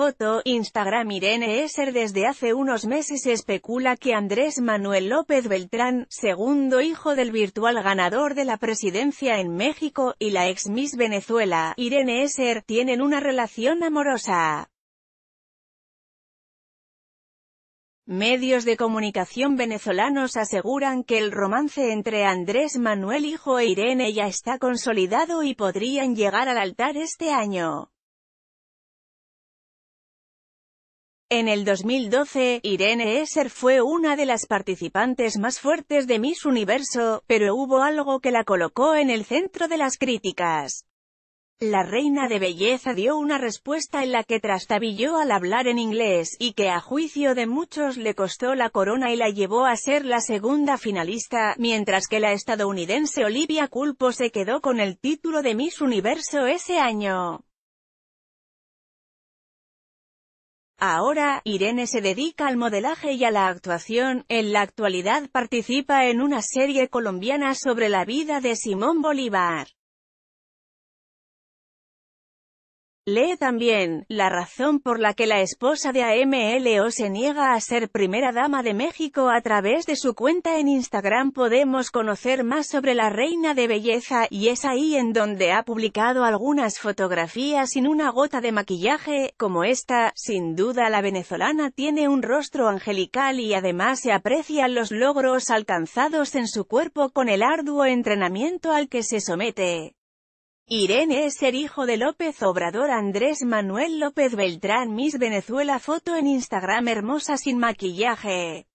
Foto, Instagram Irene Esser desde hace unos meses especula que Andrés Manuel López Beltrán, segundo hijo del virtual ganador de la presidencia en México, y la ex Miss Venezuela, Irene Esser, tienen una relación amorosa. Medios de comunicación venezolanos aseguran que el romance entre Andrés Manuel hijo e Irene ya está consolidado y podrían llegar al altar este año. En el 2012, Irene Esser fue una de las participantes más fuertes de Miss Universo, pero hubo algo que la colocó en el centro de las críticas. La reina de belleza dio una respuesta en la que trastabilló al hablar en inglés, y que a juicio de muchos le costó la corona y la llevó a ser la segunda finalista, mientras que la estadounidense Olivia Culpo se quedó con el título de Miss Universo ese año. Ahora, Irene se dedica al modelaje y a la actuación, en la actualidad participa en una serie colombiana sobre la vida de Simón Bolívar. Lee también, la razón por la que la esposa de AMLO se niega a ser primera dama de México a través de su cuenta en Instagram podemos conocer más sobre la reina de belleza, y es ahí en donde ha publicado algunas fotografías sin una gota de maquillaje, como esta, sin duda la venezolana tiene un rostro angelical y además se aprecian los logros alcanzados en su cuerpo con el arduo entrenamiento al que se somete. Irene es el hijo de López Obrador Andrés Manuel López Beltrán Miss Venezuela Foto en Instagram Hermosa sin maquillaje